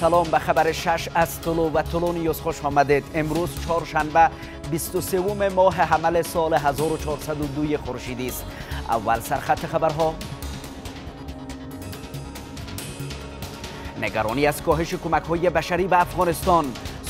سلام به خبر شش از طلو و طلو نیوز خوش آمدید امروز چهارشنبه 23 ماه حمل سال 1402 خورشیدی است اول سرخط خبرها نگرانی از کاهش کمک های بشری به افغانستان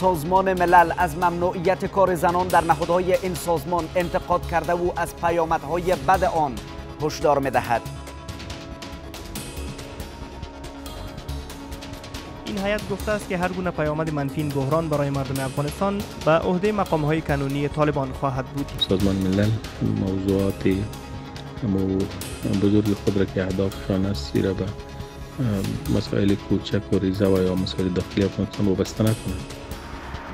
سازمان ملل از ممنوعیت کار زنان در نهادهای این سازمان انتقاد کرده و از پیامدهای بد آن هشدار میدهد این هیئت گفته است که هر گونه پیامد منفی این بحران برای مردم افغانستان به عهده مقام های قانونی طالبان خواهد بود سازمان ملل موضوعات مو بزرگ خود را که اهدافشان است را به مسائل کوچک و ریزه و یا مسائل داخلی افغانستان وابسته نکنند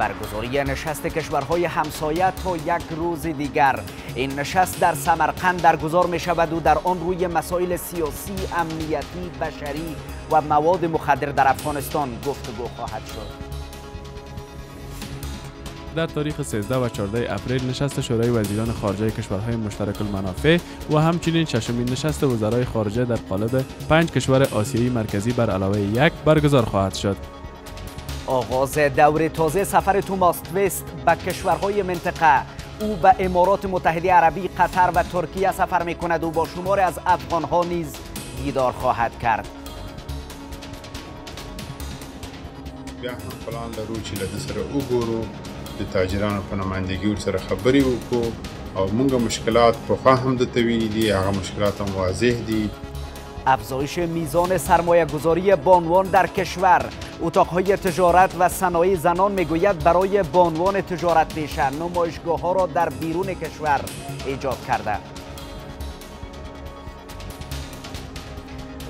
برگزاری نشست کشورهای همسایه تا یک روز دیگر این نشست در سمرقند برگزار می شود و در آن روی مسائل سیاسی، امنیتی، بشری و مواد مخدر در افغانستان گفتگو خواهد شد. در تاریخ 13 و 14 اپریل نشست شورای وزیران خارجه کشورهای مشترک المنافع و همچنین ششمین نشست وزرای خارجه در قالب پنج کشور آسیایی مرکزی بر علاوه یک برگزار خواهد شد آغاز دور تازه سفر توماس تویست به کشورهای منطقه او به امارات متحده عربی قطر و ترکیه سفر می کند و با شمار از افغانها نیز دیدار خواهد کرد بیا هم پلان لرو چې له سره وګورو د تاجرانو په نمایندګۍ ورسره خبرې وکړو او موږ مشکلات پخوا هم د تویلي دی هغه مشکلات هم واضح دی افزایش میزان سرمایه گذاری بانوان در کشور اتاقهای تجارت و صنایع زنان میگوید برای بانوان تجارت میشن نمایشگاه ها را در بیرون کشور ایجاد کرده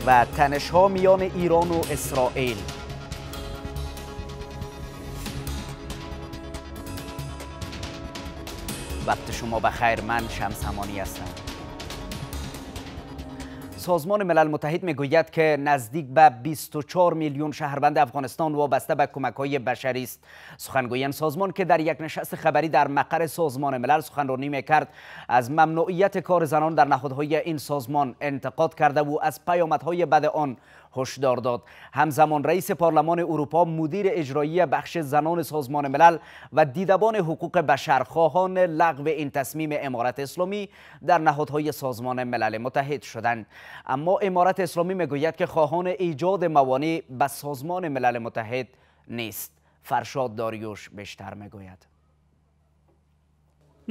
و تنش ها میان ایران و اسرائیل وقت شما بخیر من شمس همانی هستم سازمان ملل متحد میگوید که نزدیک به 24 میلیون شهروند افغانستان وابسته به کمک های بشری است سخنگوی سازمان که در یک نشست خبری در مقر سازمان ملل سخنرانی میکرد از ممنوعیت کار زنان در نهادهای این سازمان انتقاد کرده و از پیامدهای بد آن هشدار داد همزمان رئیس پارلمان اروپا مدیر اجرایی بخش زنان سازمان ملل و دیدبان حقوق بشر خواهان لغو این تصمیم امارت اسلامی در نهادهای سازمان ملل متحد شدند اما امارت اسلامی میگوید که خواهان ایجاد موانع به سازمان ملل متحد نیست فرشاد داریوش بیشتر میگوید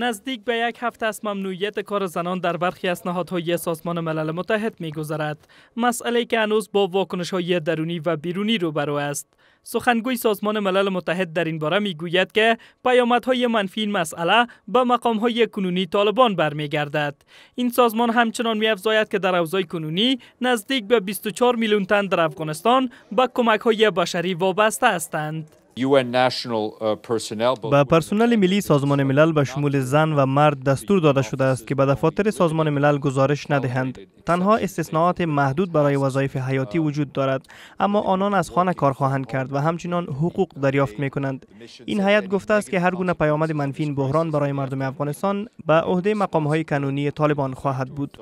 نزدیک به یک هفته از ممنوعیت کار زنان در برخی از نهادهای سازمان ملل متحد گذرد. مسئله که هنوز با واکنش های درونی و بیرونی روبرو است سخنگوی سازمان ملل متحد در این باره می گوید که پیامدهای منفی این مسئله به های کنونی طالبان برمیگردد این سازمان همچنان می میافزاید که در اوضای کنونی نزدیک به 24 میلیون تن در افغانستان به های بشری وابسته هستند به پرسنل ملی سازمان ملل به شمول زن و مرد دستور داده شده است که به دفاتر سازمان ملل گزارش ندهند. تنها استثناءات محدود برای وظایف حیاتی وجود دارد اما آنان از خانه کار خواهند کرد و همچنان حقوق دریافت می این هیئت گفته است که هر گونه پیامد منفی بحران برای مردم افغانستان به عهده مقامهای های قانونی طالبان خواهد بود.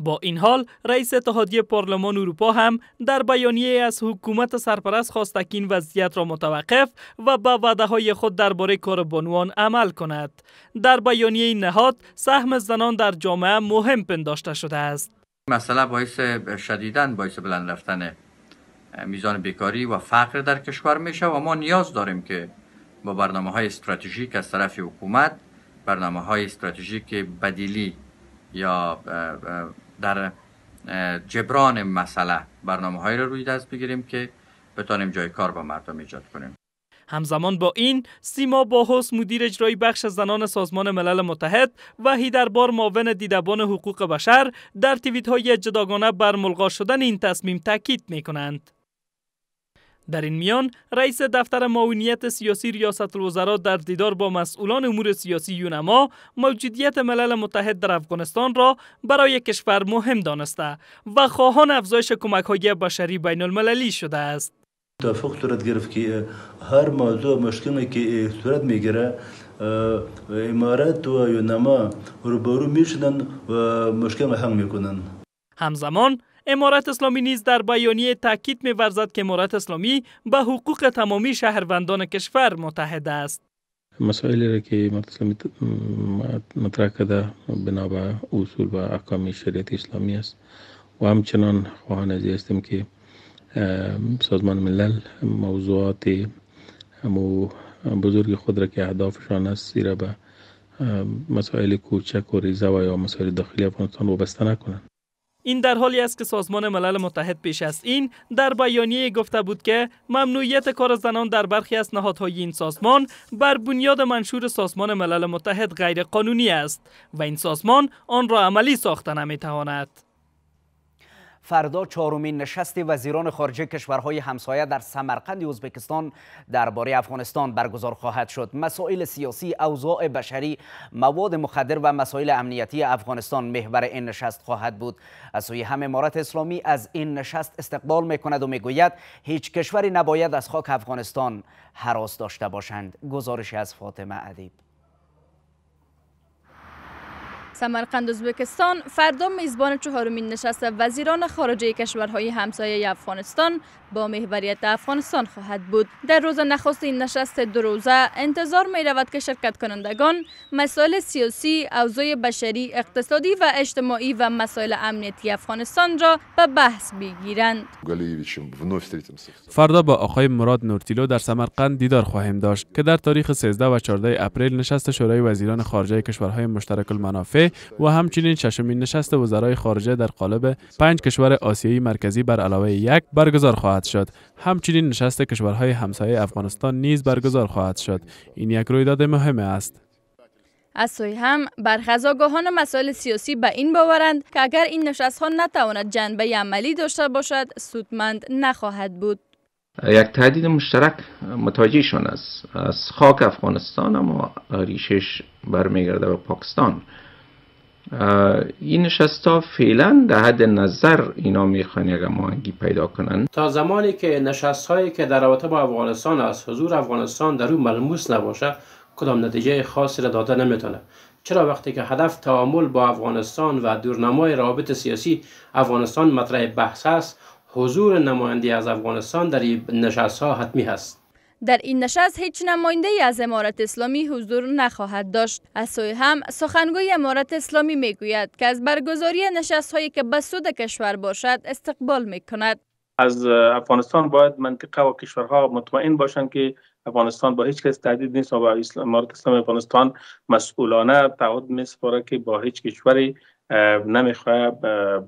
با این حال رئیس اتحادیه پارلمان اروپا هم در بیانیه از حکومت سرپرست خواست که این وضعیت را متوقف و به وعده های خود درباره کار بانوان عمل کند در بیانیه نهاد سهم زنان در جامعه مهم پنداشته شده است مسئله باعث شدیدن باعث بلند رفتن میزان بیکاری و فقر در کشور میشه و ما نیاز داریم که با برنامه های استراتژیک از طرف حکومت برنامه های استراتژیک بدیلی یا در جبران مسئله برنامه هایی رو روی دست بگیریم که بتانیم جای کار با مردم ایجاد کنیم همزمان با این سیما باهوس مدیر اجرایی بخش زنان سازمان ملل متحد و هیدربار معاون دیدبان حقوق بشر در تیویت های جداگانه بر ملغا شدن این تصمیم تاکید می کنند. در این میان رئیس دفتر معاونیت سیاسی ریاست الوزرا در دیدار با مسئولان امور سیاسی یونما موجودیت ملل متحد در افغانستان را برای کشور مهم دانسته و خواهان افزایش کمک های بشری بین المللی شده است. توافق صورت گرفت که هر موضوع مشکلی که صورت میگیره امارات و یونما روبرو میشنن و مشکل حل میکنن. همزمان امارت اسلامی نیز در بیانیه تاکید می‌ورزد که امارت اسلامی به حقوق تمامی شهروندان کشور متحد است مسائلی را که امارت اسلامی مطرح کرده بنا به اصول و احکام شریعت اسلامی است و همچنان خواهان از هستیم که سازمان ملل موضوعات همو بزرگ خود را که اهدافشان است زیرا به مسائل کوچک و ریزه و یا مسائل داخلی افغانستان وابسته نکنند این در حالی است که سازمان ملل متحد پیش از این در بیانیه گفته بود که ممنوعیت کار زنان در برخی از نهادهای این سازمان بر بنیاد منشور سازمان ملل متحد غیر قانونی است و این سازمان آن را عملی ساخته نمیتواند. فردا چهارمین نشست وزیران خارجه کشورهای همسایه در سمرقند ازبکستان درباره افغانستان برگزار خواهد شد مسائل سیاسی اوضاع بشری مواد مخدر و مسائل امنیتی افغانستان محور این نشست خواهد بود از سوی هم امارت اسلامی از این نشست استقبال میکند و میگوید هیچ کشوری نباید از خاک افغانستان حراس داشته باشند گزارش از فاطمه ادیب سمرقند ازبکستان فردا میزبان چهارمین نشست وزیران خارجه کشورهای همسایه افغانستان با محوریت افغانستان خواهد بود در روز نخست این نشست دو روزه انتظار می رود که شرکت کنندگان مسائل سیاسی اوضاع بشری اقتصادی و اجتماعی و مسائل امنیتی افغانستان را به بحث بگیرند فردا با آقای مراد نورتیلو در سمرقند دیدار خواهیم داشت که در تاریخ 13 و 14 اپریل نشست شورای وزیران خارجه کشورهای مشترک المنافع و همچنین ششمین نشست وزرای خارجه در قالب پنج کشور آسیایی مرکزی بر علاوه یک برگزار خواهد شد همچنین نشست کشورهای همسایه افغانستان نیز برگزار خواهد شد این یک رویداد مهم است از سوی هم آگاهان مسائل سیاسی به این باورند که اگر این نشست ها نتواند جنبه عملی داشته باشد سودمند نخواهد بود یک تهدید مشترک متوجهشان است از خاک افغانستان اما ریشش برمیگرده به پاکستان این نشست ها فعلا در حد نظر اینا میخوان یک ماهنگی پیدا کنند تا زمانی که نشست هایی که در رابطه با افغانستان از حضور افغانستان در او ملموس نباشه کدام نتیجه خاصی را داده نمیتونه چرا وقتی که هدف تعامل با افغانستان و دورنمای رابط سیاسی افغانستان مطرح بحث است حضور نماینده از افغانستان در این نشست ها حتمی هست در این نشست هیچ نماینده ای از امارت اسلامی حضور نخواهد داشت از سوی هم سخنگوی امارت اسلامی میگوید که از برگزاری نشست هایی که به سود کشور باشد استقبال می کند از افغانستان باید منطقه و کشورها مطمئن باشند که افغانستان با هیچ کس تهدید نیست و امارت اسلام افغانستان مسئولانه تعهد میسپاره که با هیچ کشوری نمیخواهد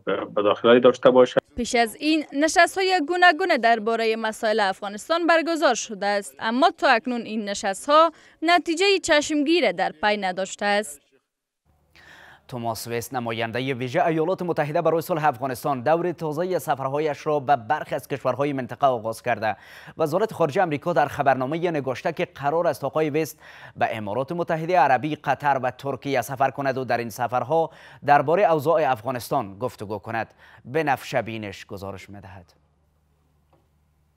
به داخلی داشته باشد پیش از این نشست های گوناگون درباره مسائل افغانستان برگزار شده است اما تا اکنون این نشست ها نتیجه چشمگیر در پی نداشته است توماس ویست نماینده ویژه ایالات متحده برای صلح افغانستان دور تازه سفرهایش را به برخی از کشورهای منطقه آغاز کرده وزارت خارجه آمریکا در خبرنامه نگاشته که قرار است آقای ویست به امارات متحده عربی قطر و ترکیه سفر کند و در این سفرها درباره اوضاع افغانستان گفتگو کند به نفشه گزارش میدهد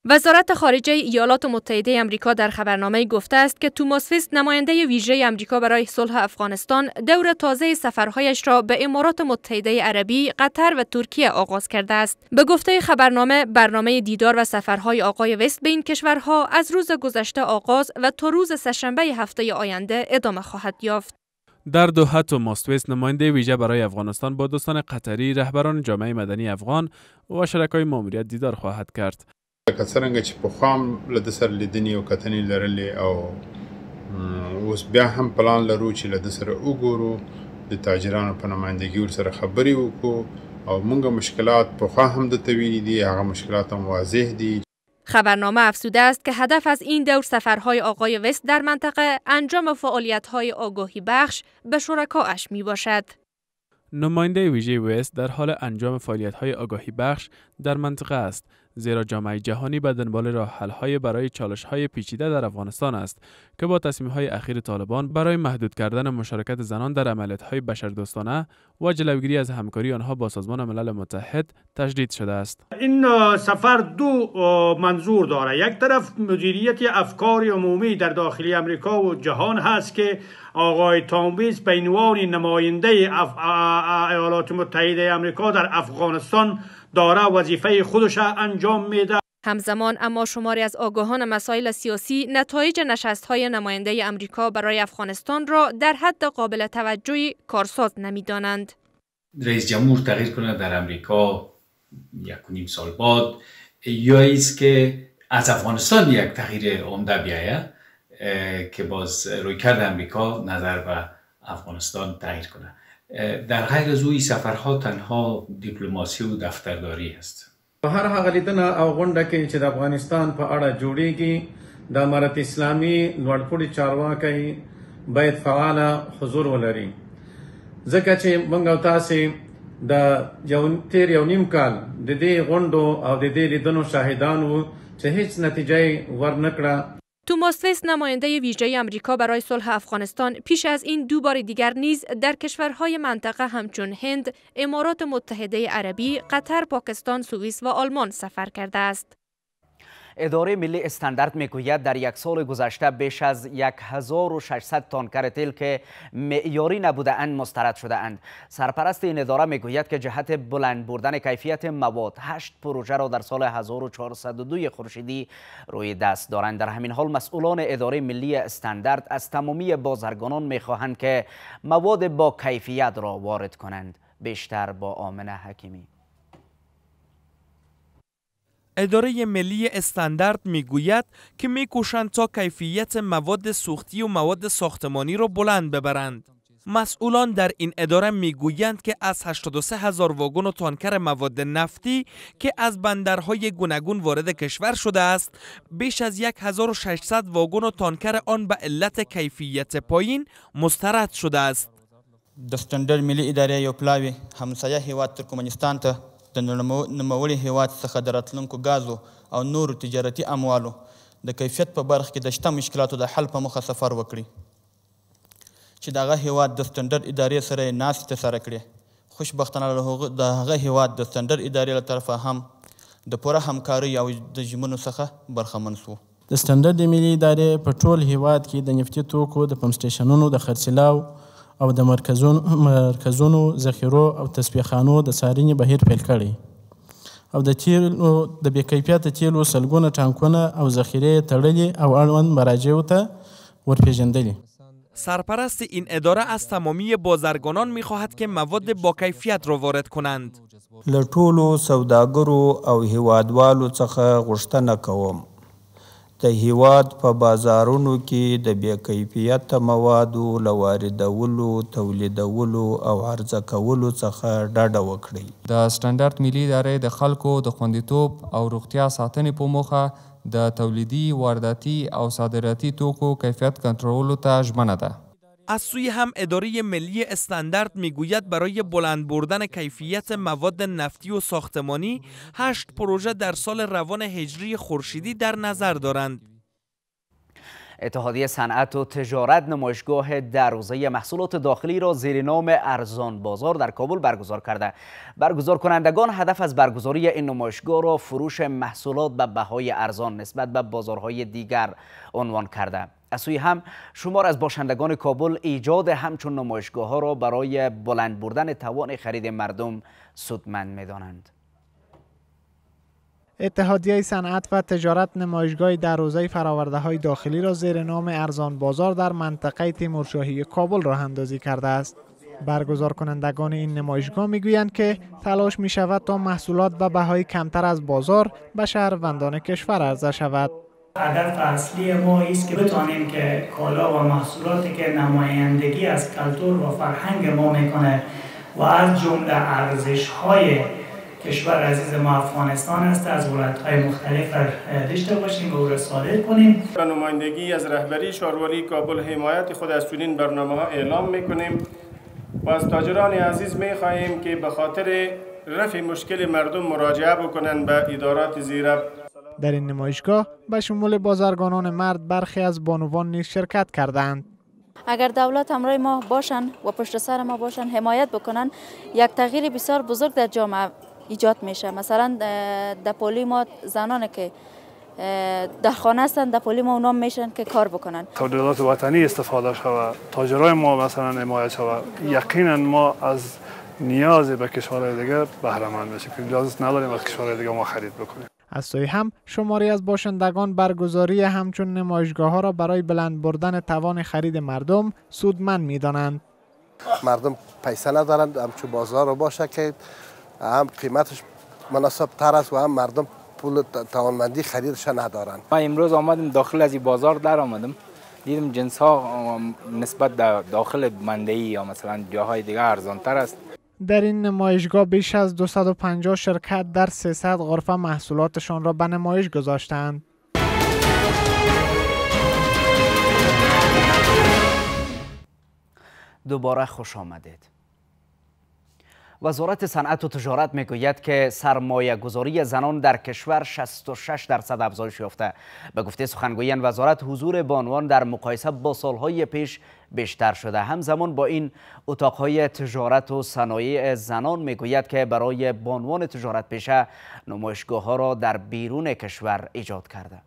وزارت خارجه ایالات متحده امریکا در خبرنامه گفته است که توماس فیست نماینده ویژه امریکا برای صلح افغانستان دور تازه سفرهایش را به امارات متحده عربی، قطر و ترکیه آغاز کرده است. به گفته خبرنامه برنامه دیدار و سفرهای آقای وست به این کشورها از روز گذشته آغاز و تا روز سهشنبه هفته آینده ادامه خواهد یافت. در دوحه توماس ویست نماینده ویژه برای افغانستان با دوستان قطری رهبران جامعه مدنی افغان و شرکای ماموریت دیدار خواهد کرد لکه څرنګه چې پخوا هم له ده سره لیدنې او کتنې لرلې او اوس بیا هم پلان لرو چې له ده سره وګورو د تاجرانو په نمایندګۍ ورسره خبرې وکړو او مونږه مشکلات پخوا هم د تویلی دی هغه مشکلات هم واضح دی خبرنامه افسوده است که هدف از این دور سفرهای آقای وست در منطقه انجام فعالیت‌های آگاهی بخش به شرکاش می باشد. نماینده ویژه وست در حال انجام فعالیت‌های آگاهی بخش در منطقه است زیرا جامعه جهانی به دنبال راه برای چالش های پیچیده در افغانستان است که با تصمیم های اخیر طالبان برای محدود کردن مشارکت زنان در عملیات های بشردوستانه و جلوگیری از همکاری آنها با سازمان ملل متحد تشدید شده است این سفر دو منظور داره یک طرف مدیریت افکار عمومی در داخلی امریکا و جهان هست که آقای تامبیز به عنوان نماینده ایالات متحده امریکا در افغانستان داره وظیفه خودش انجام میده همزمان اما شماری از آگاهان مسائل سیاسی نتایج نشست های نماینده امریکا برای افغانستان را در حد قابل توجهی کارساز نمیدانند. رئیس جمهور تغییر کنه در امریکا یک و نیم سال بعد یا ایست که از افغانستان یک تغییر عمده بیایه که باز روی کرد امریکا نظر به افغانستان تغییر کنه در غیر زوی سفرها تنها دیپلماسی و دفترداری است په هر هغه لیدنه او غونډه کې چې د افغانستان په اړه جوړیږي د امارت اسلامي لوړپوړي چارواکي باید فعال حضور ولري ځکه چې موږ او تاسو د یو تیر یو نیم کال د دې غونډو او د دې لیدنو شاهدان وو چې هیڅ نتیجه ورنکړه توماس ویس نماینده ویژه آمریکا برای صلح افغانستان پیش از این دو بار دیگر نیز در کشورهای منطقه همچون هند، امارات متحده عربی، قطر، پاکستان، سوئیس و آلمان سفر کرده است. اداره ملی استاندارد میگوید در یک سال گذشته بیش از 1600 تانکر تل که معیاری نبوده اند مسترد شده اند سرپرست این اداره میگوید که جهت بلند بردن کیفیت مواد هشت پروژه را در سال 1402 خورشیدی روی دست دارند در همین حال مسئولان اداره ملی استاندارد از تمامی بازرگانان میخواهند که مواد با کیفیت را وارد کنند بیشتر با آمنه حکیمی اداره ملی استاندارد میگوید که میکوشند تا کیفیت مواد سوختی و مواد ساختمانی را بلند ببرند. مسئولان در این اداره میگویند که از 83 هزار واگن و تانکر مواد نفتی که از بندرهای گوناگون وارد کشور شده است بیش از 1600 واگن و تانکر آن به علت کیفیت پایین مسترد شده است دستندر ملی اداره یو همسایه هیواد ترکمنستان د نوموړي هیواد څخه د راتلونکو ګازو او نورو تجارتي اموالو د کیفیت په برخه کې د شته مشکلاتو د حل په مخه سفر وکړي چې دغه هیواد د سټنډرد ادارې سره یې ناستې سره کړې خوشبختانه د هغه هیواد د سټنډرد ادارې له طرفه هم د پوره همکارۍ او د ژمنو څخه برخمن سو د سټنډرد ملي ادارې په ټول هیواد کې د نفتي توکو د پمپ سټیشنونو د خرڅلاو او د مرکزونو مرکزونو ذخیرو او تصفیهخانو د څارنې بهیر پیل کړی او د تیلو د بې کیفیته تیلو سلګونه ټانکونه او ذخیرې تړلې او اړوند مراجعو ته ورپېژندلې سرپرست این اداره از تمامی بازرگانان میخواهد که مواد با کیفیت را وارد کنند. لطول و سوداگرو او هیوادوالو څخه غشتنه کوم د هیواد په بازارونو کې د بې کیفیته موادو له واردولو تولیدولو او عرضه کولو څخه ډډه وکړئ د سټانډرډ ملي ادارې د خلکو د خوندیتوب او روغتیا ساتنې په موخه د تولیدي وارداتي او صادراتي توکو کیفیت کنټرولو ته ژمنه ده از سوی هم اداره ملی استاندارد میگوید برای بلند بردن کیفیت مواد نفتی و ساختمانی هشت پروژه در سال روان هجری خورشیدی در نظر دارند اتحادیه صنعت و تجارت نمایشگاه روزه محصولات داخلی را زیر نام ارزان بازار در کابل برگزار کرده برگزار کنندگان هدف از برگزاری این نمایشگاه را فروش محصولات به بهای ارزان نسبت به بازارهای دیگر عنوان کرده از هم شمار از باشندگان کابل ایجاد همچون نمایشگاه ها را برای بلند بردن توان خرید مردم سودمند می دانند. اتحادیه صنعت و تجارت نمایشگاه در روزه فراورده های داخلی را زیر نام ارزان بازار در منطقه تیمورشاهی کابل را اندازی کرده است. برگزار کنندگان این نمایشگاه گویند که تلاش می شود تا محصولات به بهای کمتر از بازار به شهروندان کشور عرضه شود. هدف اصلی ما است که بتانیم که کالا و محصولاتی که نمایندگی از کلتور و فرهنگ ما میکنه و از جمله ارزش های کشور عزیز ما افغانستان است از ولایت های مختلف داشته باشیم و او کنیم صادر نمایندگی از رهبری شاروری کابل حمایت خود از چنین برنامه ها اعلام میکنیم و از تاجران عزیز میخواهیم که به خاطر رفع مشکل مردم مراجعه بکنند به ادارات زیرب در این نمایشگاه به شمول بازرگانان مرد برخی از بانوان نیز شرکت کردند. اگر دولت همراه ما باشن و پشت سر ما باشن حمایت بکنن یک تغییر بسیار بزرگ در جامعه ایجاد میشه مثلا دپولی ما زنان که در خانه هستن در پولی ما اونا میشن که کار بکنن تولیدات وطنی استفاده شود تاجرای ما مثلا حمایت شود یقینا ما از نیاز به کشورهای دیگه بهره مند بشیم نداریم از کشورهای دیگه ما خرید بکنیم از سوی هم شماری از باشندگان برگزاری همچون نمایشگاه ها را برای بلند بردن توان خرید مردم سودمند می دانند. مردم پیسه ندارند همچون بازار رو باشه که هم قیمتش مناسب تر است و هم مردم پول توانمندی خریدش ندارند ما امروز آمدیم داخل از بازار در آمدیم دیدم جنس ها نسبت به داخل مندهی یا مثلا جاهای دیگه ارزان تر است در این نمایشگاه بیش از 250 شرکت در 300 غرفه محصولاتشان را به نمایش گذاشتند. دوباره خوش آمدید. وزارت صنعت و تجارت میگوید که سرمایه گذاری زنان در کشور 66 درصد افزایش یافته به گفته سخنگوی وزارت حضور بانوان در مقایسه با سالهای پیش بیشتر شده همزمان با این اتاقهای تجارت و صنایع زنان میگوید که برای بانوان تجارت پیشه نمایشگاه ها را در بیرون کشور ایجاد کرده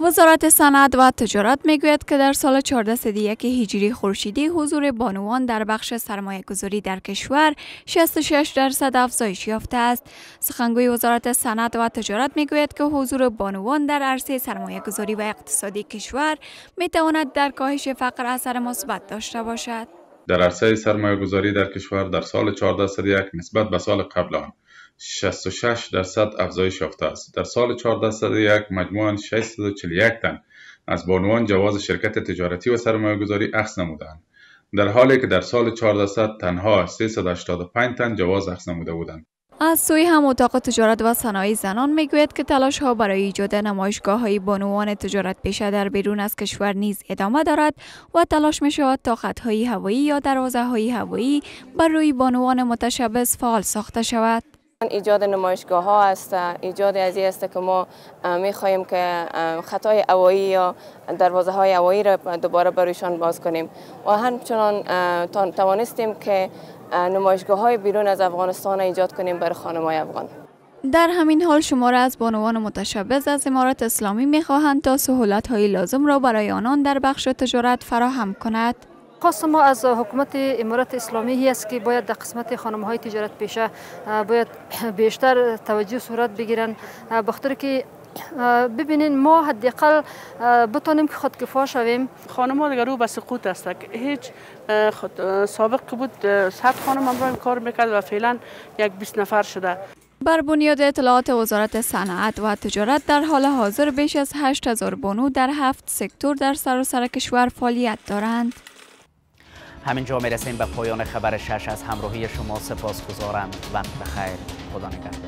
وزارت صنعت و تجارت میگوید که در سال 1401 هجری خورشیدی حضور بانوان در بخش سرمایه گذاری در کشور 66 درصد افزایش یافته است. سخنگوی وزارت صنعت و تجارت میگوید که حضور بانوان در عرصه سرمایه گذاری و اقتصادی کشور می تواند در کاهش فقر اثر مثبت داشته باشد. در عرصه سرمایه گذاری در کشور در سال 1401 نسبت به سال قبل آن 66 درصد افزایش یافته است. در سال 1401 مجموعاً 641 تن از بانوان جواز شرکت تجارتی و سرمایه گذاری اخذ نمودند. در حالی که در سال 1400 تنها 385 تن جواز اخذ نموده بودند. از سوی هم اتاق تجارت و صنایع زنان میگوید که تلاش ها برای ایجاد نمایشگاه های بانوان تجارت پیشه در بیرون از کشور نیز ادامه دارد و تلاش می شود تا خطهای هوایی یا دروازه های هوایی بر روی بانوان متشبس فعال ساخته شود. ایجاد نمایشگاه ها است ایجاد از است که ما می خواهیم که خطای هوایی یا دروازه های هوایی را دوباره برایشان باز کنیم و همچنان توانستیم که نمایشگاه های بیرون از افغانستان ایجاد کنیم برای های افغان در همین حال شما را از بانوان متشبز از امارات اسلامی میخواهند تا سهولت های لازم را برای آنان در بخش تجارت فراهم کند خواست ما از حکومت امارات اسلامی است که باید در قسمت خانم های تجارت پیشه باید بیشتر توجه صورت بگیرند، بخاطر که ببینین ما حداقل بتونیم که خودکفا شویم خانم ها دیگر رو به سقوط است هیچ سابق که بود صد خانم هم کار میکرد و فعلا یک 20 نفر شده بر بنیاد اطلاعات وزارت صنعت و تجارت در حال حاضر بیش از 8000 بانو در هفت سکتور در سراسر سر کشور فعالیت دارند. همینجا میرسیم به پایان خبر شش از همراهی شما سپاس گذارم وقت بخیر خدا نگهدار